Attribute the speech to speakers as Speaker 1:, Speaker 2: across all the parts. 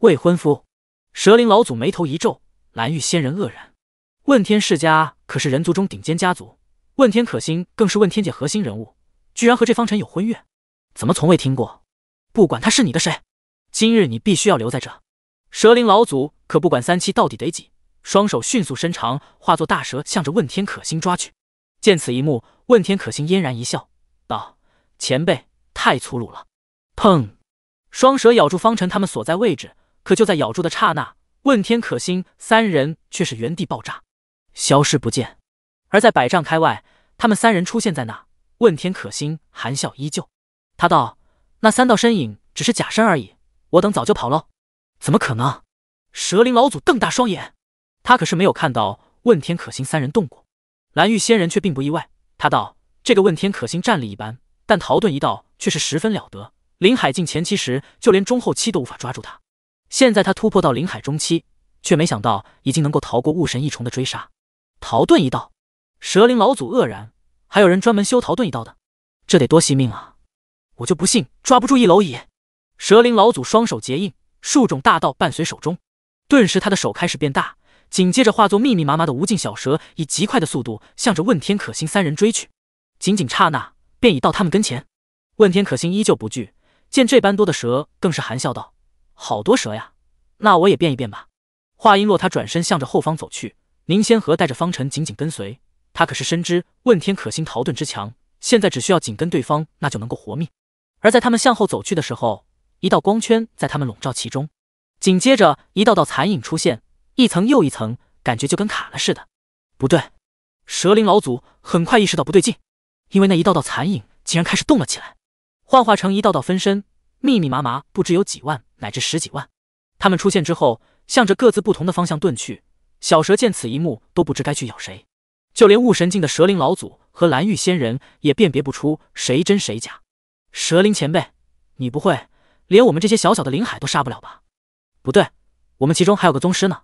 Speaker 1: 未婚夫，蛇灵老祖眉头一皱，蓝玉仙人愕然。问天世家可是人族中顶尖家族，问天可心更是问天界核心人物，居然和这方辰有婚约，怎么从未听过？不管他是你的谁，今日你必须要留在这。蛇灵老祖可不管三七到底得几，双手迅速伸长，化作大蛇，向着问天可心抓去。见此一幕，问天可心嫣然一笑，道：“前辈太粗鲁了。”砰，双蛇咬住方辰他们所在位置。可就在咬住的刹那，问天、可心三人却是原地爆炸，消失不见。而在百丈开外，他们三人出现在那，问天、可心含笑依旧。他道：“那三道身影只是假身而已，我等早就跑喽。”怎么可能？蛇灵老祖瞪大双眼，他可是没有看到问天、可心三人动过。蓝玉仙人却并不意外，他道：“这个问天、可心战力一般，但逃遁一道却是十分了得。林海境前期时，就连中后期都无法抓住他。”现在他突破到灵海中期，却没想到已经能够逃过雾神一虫的追杀。逃遁一道，蛇灵老祖愕然，还有人专门修逃遁一道的，这得多惜命啊！我就不信抓不住一蝼蚁。蛇灵老祖双手结印，数种大道伴随手中，顿时他的手开始变大，紧接着化作密密麻麻的无尽小蛇，以极快的速度向着问天可心三人追去。仅仅刹那，便已到他们跟前。问天可心依旧不惧，见这般多的蛇，更是含笑道。好多蛇呀！那我也变一变吧。话音落，他转身向着后方走去。宁仙和带着方辰紧紧跟随。他可是深知问天可心逃遁之强，现在只需要紧跟对方，那就能够活命。而在他们向后走去的时候，一道光圈在他们笼罩其中，紧接着一道道残影出现，一层又一层，感觉就跟卡了似的。不对，蛇灵老祖很快意识到不对劲，因为那一道道残影竟然开始动了起来，幻化成一道道分身。密密麻麻，不知有几万，乃至十几万。他们出现之后，向着各自不同的方向遁去。小蛇见此一幕，都不知该去咬谁。就连悟神境的蛇灵老祖和蓝玉仙人，也辨别不出谁真谁假。蛇灵前辈，你不会连我们这些小小的灵海都杀不了吧？不对，我们其中还有个宗师呢。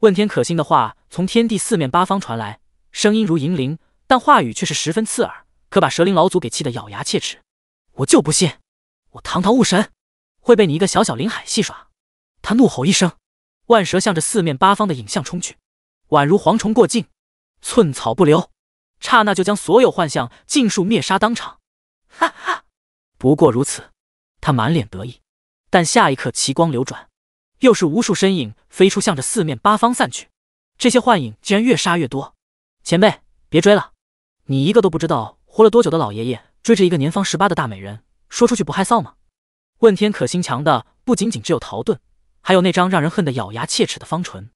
Speaker 1: 问天可心的话从天地四面八方传来，声音如银铃，但话语却是十分刺耳，可把蛇灵老祖给气得咬牙切齿。我就不信！我堂堂雾神，会被你一个小小林海戏耍？他怒吼一声，万蛇向着四面八方的影像冲去，宛如蝗虫过境，寸草不留，刹那就将所有幻象尽数灭杀当场。哈哈，不过如此。他满脸得意，但下一刻奇光流转，又是无数身影飞出，向着四面八方散去。这些幻影竟然越杀越多。前辈，别追了，你一个都不知道活了多久的老爷爷，追着一个年方十八的大美人。说出去不害臊吗？问天可心强的不仅仅只有陶遁，还有那张让人恨得咬牙切齿的方唇。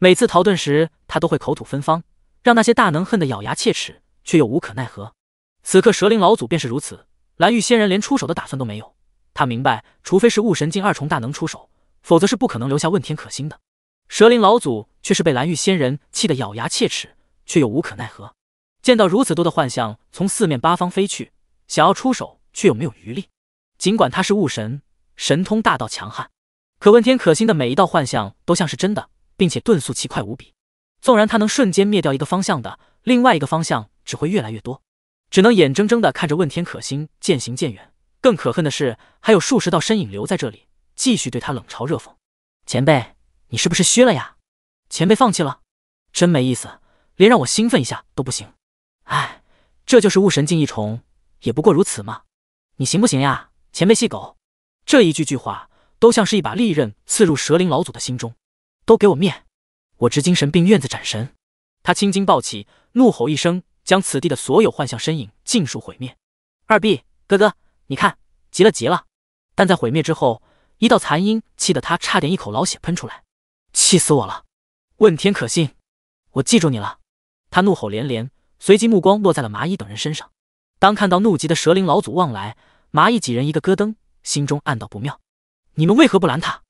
Speaker 1: 每次陶遁时，他都会口吐芬芳，让那些大能恨得咬牙切齿，却又无可奈何。此刻蛇灵老祖便是如此。蓝玉仙人连出手的打算都没有，他明白，除非是悟神境二重大能出手，否则是不可能留下问天可心的。蛇灵老祖却是被蓝玉仙人气得咬牙切齿，却又无可奈何。见到如此多的幻象从四面八方飞去，想要出手。却又没有余力。尽管他是悟神，神通大到强悍，可问天可心的每一道幻象都像是真的，并且遁速奇快无比。纵然他能瞬间灭掉一个方向的，另外一个方向只会越来越多，只能眼睁睁地看着问天可心渐行渐远。更可恨的是，还有数十道身影留在这里，继续对他冷嘲热讽。前辈，你是不是虚了呀？前辈放弃了，真没意思，连让我兴奋一下都不行。哎，这就是悟神境一重，也不过如此嘛。你行不行呀，前辈细狗，这一句句话都像是一把利刃刺入蛇灵老祖的心中，都给我灭！我执精神病院子斩神，他青筋暴起，怒吼一声，将此地的所有幻象身影尽数毁灭。二弟，哥哥，你看，急了，急了！但在毁灭之后，一道残音气得他差点一口老血喷出来，气死我了！问天可信，我记住你了！他怒吼连连，随即目光落在了麻衣等人身上。当看到怒极的蛇灵老祖望来，蚂蚁几人一个咯噔，心中暗道不妙。你们为何不拦他？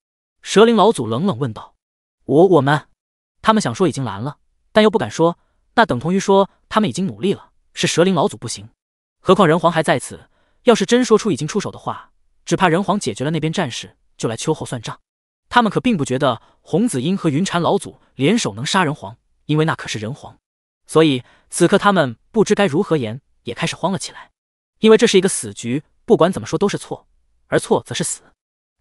Speaker 1: 蛇灵老祖冷冷问道。我我们，他们想说已经拦了，但又不敢说，那等同于说他们已经努力了。是蛇灵老祖不行，何况人皇还在此。要是真说出已经出手的话，只怕人皇解决了那边战事，就来秋后算账。他们可并不觉得洪子英和云禅老祖联手能杀人皇，因为那可是人皇。所以此刻他们不知该如何言，也开始慌了起来，因为这是一个死局。不管怎么说都是错，而错则是死。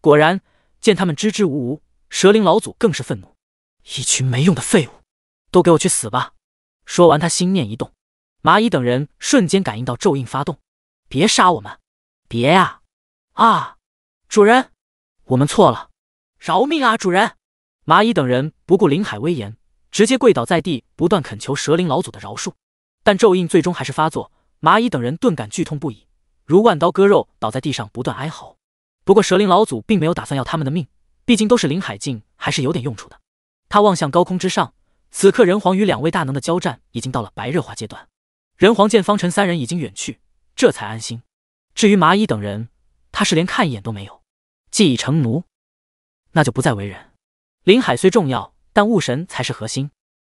Speaker 1: 果然，见他们支支吾吾，蛇灵老祖更是愤怒：“一群没用的废物，都给我去死吧！”说完，他心念一动，蚂蚁等人瞬间感应到咒印发动。别杀我们！别呀！啊！主人，我们错了，饶命啊，主人！蚂蚁等人不顾林海威严，直接跪倒在地，不断恳求蛇灵老祖的饶恕。但咒印最终还是发作，蚂蚁等人顿感剧痛不已。如万刀割肉，倒在地上不断哀嚎。不过蛇灵老祖并没有打算要他们的命，毕竟都是林海境，还是有点用处的。他望向高空之上，此刻人皇与两位大能的交战已经到了白热化阶段。人皇见方辰三人已经远去，这才安心。至于麻衣等人，他是连看一眼都没有。既已成奴，那就不再为人。林海虽重要，但雾神才是核心。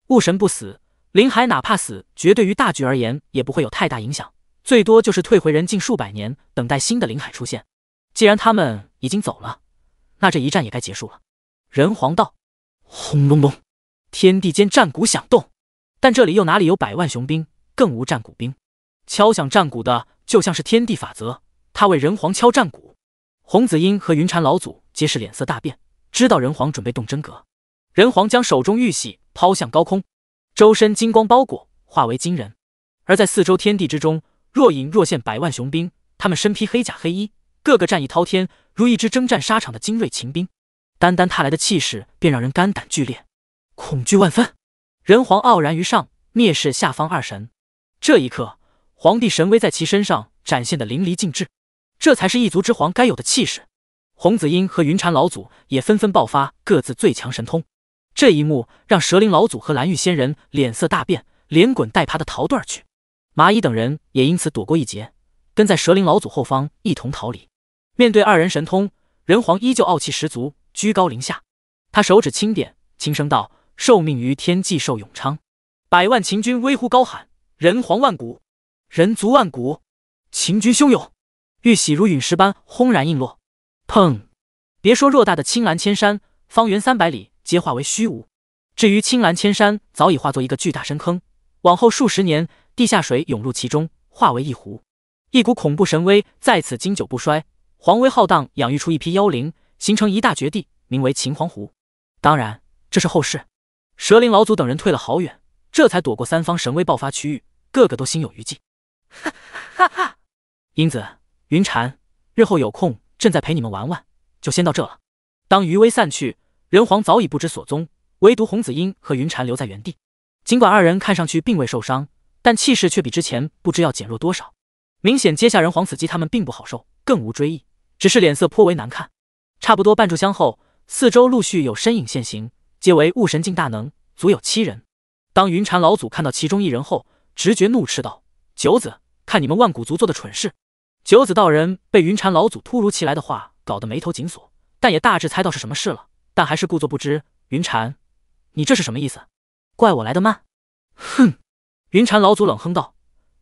Speaker 1: 雾神不死，林海哪怕死，绝对于大局而言也不会有太大影响。最多就是退回人境数百年，等待新的灵海出现。既然他们已经走了，那这一战也该结束了。人皇道。轰隆隆，天地间战鼓响动，但这里又哪里有百万雄兵，更无战鼓兵？敲响战鼓的，就像是天地法则。他为人皇敲战鼓。洪子英和云禅老祖皆是脸色大变，知道人皇准备动真格。人皇将手中玉玺抛向高空，周身金光包裹，化为金人。而在四周天地之中。若隐若现，百万雄兵，他们身披黑甲黑衣，个个战意滔天，如一支征战沙场的精锐秦兵。单单踏来的气势，便让人肝胆俱裂，恐惧万分。人皇傲然于上，蔑视下方二神。这一刻，皇帝神威在其身上展现的淋漓尽致，这才是一族之皇该有的气势。洪子英和云禅老祖也纷纷爆发各自最强神通。这一幕让蛇灵老祖和蓝玉仙人脸色大变，连滚带爬的逃遁去。麻衣等人也因此躲过一劫，跟在蛇灵老祖后方一同逃离。面对二人神通，人皇依旧傲气十足，居高临下。他手指轻点，轻声道：“受命于天，既寿永昌。百万秦军威呼高喊，人皇万古，人族万古，秦军汹涌。玉玺如陨石般轰然应落，砰！别说偌大的青蓝千山，方圆三百里皆化为虚无。至于青蓝千山，早已化作一个巨大深坑。”往后数十年，地下水涌入其中，化为一湖，一股恐怖神威在此经久不衰，皇威浩荡，养育出一批妖灵，形成一大绝地，名为秦皇湖。当然，这是后事。蛇灵老祖等人退了好远，这才躲过三方神威爆发区域，个个都心有余悸。哈哈，哈！英子、云禅，日后有空，朕再陪你们玩玩。就先到这了。当余威散去，人皇早已不知所踪，唯独洪子英和云禅留在原地。尽管二人看上去并未受伤，但气势却比之前不知要减弱多少。明显接下人黄子姬他们并不好受，更无追忆，只是脸色颇为难看。差不多半炷香后，四周陆续有身影现形，皆为悟神境大能，足有七人。当云禅老祖看到其中一人后，直觉怒斥道：“九子，看你们万古族做的蠢事！”九子道人被云禅老祖突如其来的话搞得眉头紧锁，但也大致猜到是什么事了，但还是故作不知：“云禅，你这是什么意思？”怪我来的慢，哼！云禅老祖冷哼道：“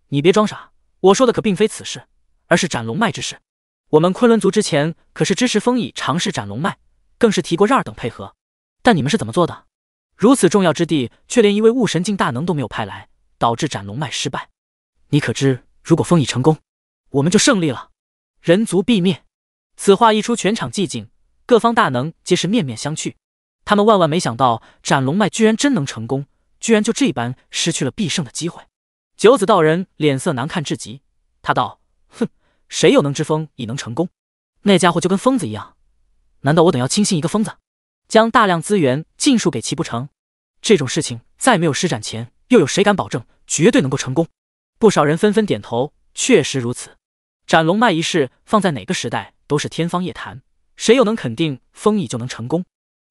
Speaker 1: 你别装傻，我说的可并非此事，而是斩龙脉之事。我们昆仑族之前可是支持风已尝试斩龙脉，更是提过让尔等配合。但你们是怎么做的？如此重要之地，却连一位悟神境大能都没有派来，导致斩龙脉失败。你可知，如果风已成功，我们就胜利了，人族必灭。”此话一出，全场寂静，各方大能皆是面面相觑。他们万万没想到，斩龙脉居然真能成功，居然就这般失去了必胜的机会。九子道人脸色难看至极，他道：“哼，谁又能知风已能成功？那家伙就跟疯子一样，难道我等要轻信一个疯子，将大量资源尽数给其不成？这种事情再没有施展前，又有谁敢保证绝对能够成功？”不少人纷纷点头，确实如此。斩龙脉一事放在哪个时代都是天方夜谭，谁又能肯定风已就能成功？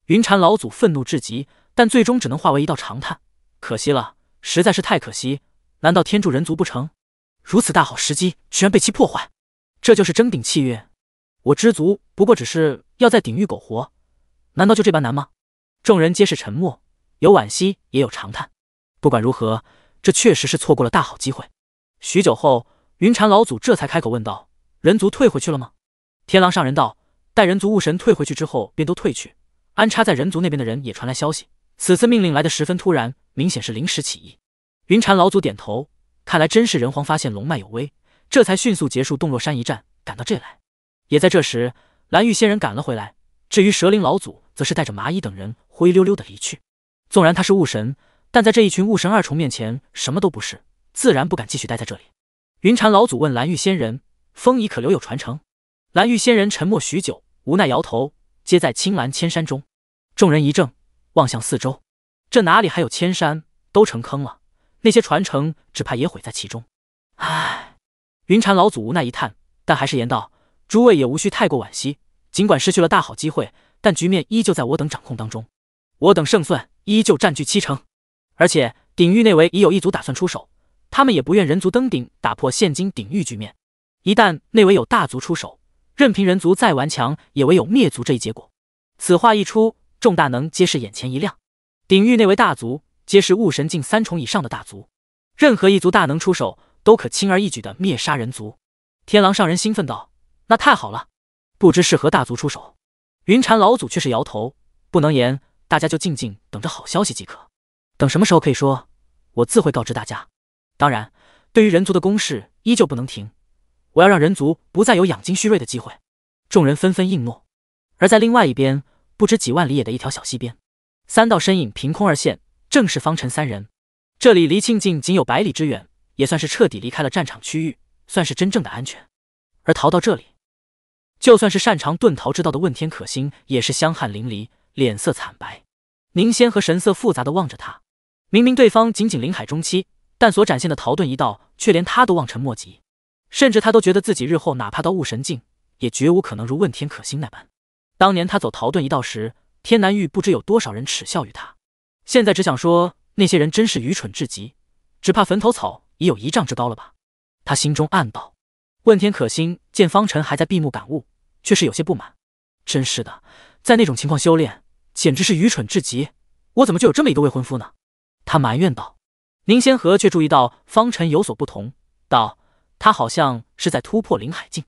Speaker 1: 云禅老祖愤怒至极，但最终只能化为一道长叹。可惜了，实在是太可惜！难道天助人族不成？如此大好时机，居然被其破坏，这就是争顶气运。我知足，不过只是要在鼎域苟活，难道就这般难吗？众人皆是沉默，有惋惜，也有长叹。不管如何，这确实是错过了大好机会。许久后，云禅老祖这才开口问道：“人族退回去了吗？”天狼上人道：“待人族物神退回去之后，便都退去。”安插在人族那边的人也传来消息，此次命令来得十分突然，明显是临时起意。云禅老祖点头，看来真是人皇发现龙脉有危，这才迅速结束洞若山一战，赶到这来。也在这时，蓝玉仙人赶了回来。至于蛇灵老祖，则是带着麻衣等人灰溜溜的离去。纵然他是雾神，但在这一群雾神二重面前什么都不是，自然不敢继续待在这里。云禅老祖问蓝玉仙人：“风仪可留有传承？”蓝玉仙人沉默许久，无奈摇头。皆在青蓝千山中，众人一怔，望向四周，这哪里还有千山，都成坑了。那些传承，只怕也毁在其中。唉，云禅老祖无奈一叹，但还是言道：“诸位也无需太过惋惜，尽管失去了大好机会，但局面依旧在我等掌控当中。我等胜算依旧占据七成，而且鼎域内围已有一族打算出手，他们也不愿人族登顶打破现今鼎域局面。一旦内围有大族出手，”任凭人族再顽强，也唯有灭族这一结果。此话一出，众大能皆是眼前一亮。鼎域内为大族，皆是悟神境三重以上的大族，任何一族大能出手，都可轻而易举的灭杀人族。天狼上人兴奋道：“那太好了，不知是何大族出手？”云禅老祖却是摇头：“不能言，大家就静静等着好消息即可。等什么时候可以说，我自会告知大家。当然，对于人族的攻势依旧不能停。”我要让人族不再有养精蓄锐的机会。众人纷纷应诺。而在另外一边，不知几万里也的一条小溪边，三道身影凭空而现，正是方辰三人。这里离庆境仅有百里之远，也算是彻底离开了战场区域，算是真正的安全。而逃到这里，就算是擅长遁逃之道的问天可心，也是香汗淋漓，脸色惨白。宁仙和神色复杂的望着他，明明对方仅仅灵海中期，但所展现的逃遁一道，却连他都望尘莫及。甚至他都觉得自己日后哪怕到悟神境，也绝无可能如问天可心那般。当年他走逃遁一道时，天南域不知有多少人耻笑于他。现在只想说，那些人真是愚蠢至极，只怕坟头草已有一丈之高了吧？他心中暗道。问天可心见方辰还在闭目感悟，却是有些不满。真是的，在那种情况修炼，简直是愚蠢至极。我怎么就有这么一个未婚夫呢？他埋怨道。宁仙鹤却注意到方辰有所不同，道。他好像是在突破林海境。